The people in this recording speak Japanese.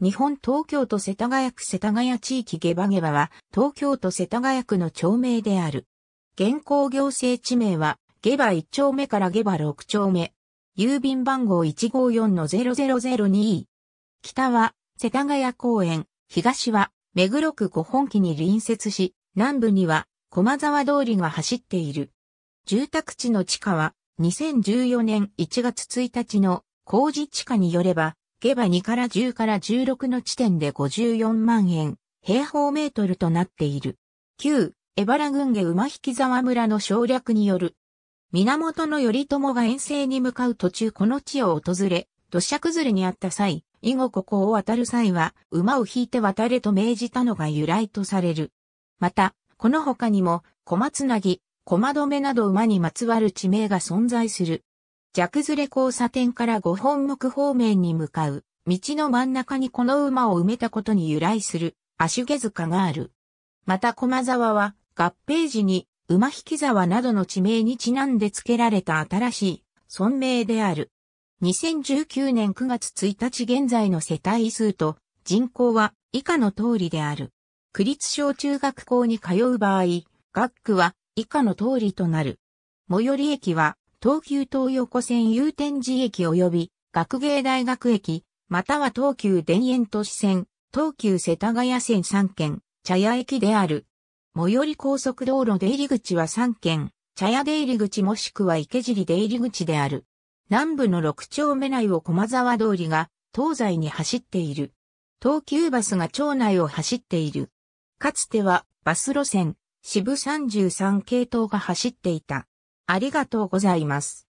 日本東京都世田谷区世田谷地域ゲバゲバは東京都世田谷区の町名である。現行行政地名はゲバ1丁目からゲバ6丁目。郵便番号1 5 4 0 0 0 2北は世田谷公園、東は目黒区5本木に隣接し、南部には駒沢通りが走っている。住宅地の地下は2014年1月1日の工事地下によれば下馬2から10から16の地点で54万円、平方メートルとなっている。旧、江原郡下馬引沢村の省略による。源頼朝が遠征に向かう途中この地を訪れ、土砂崩れにあった際、以後ここを渡る際は、馬を引いて渡れと命じたのが由来とされる。また、この他にも、小松なぎ、小窓目めなど馬にまつわる地名が存在する。弱ずれ交差点から五本木方面に向かう、道の真ん中にこの馬を埋めたことに由来する、足毛塚がある。また駒沢は、合併時に、馬引き沢などの地名にちなんで付けられた新しい、村名である。2019年9月1日現在の世帯数と人口は以下の通りである。区立小中学校に通う場合、学区は以下の通りとなる。最寄り駅は東急東横線有天寺駅及び学芸大学駅、または東急田園都市線、東急世田谷線3県、茶屋駅である。最寄り高速道路出入り口は3県、茶屋出入り口もしくは池尻出入り口である。南部の6丁目内を駒沢通りが東西に走っている。東急バスが町内を走っている。かつてはバス路線、渋33系統が走っていた。ありがとうございます。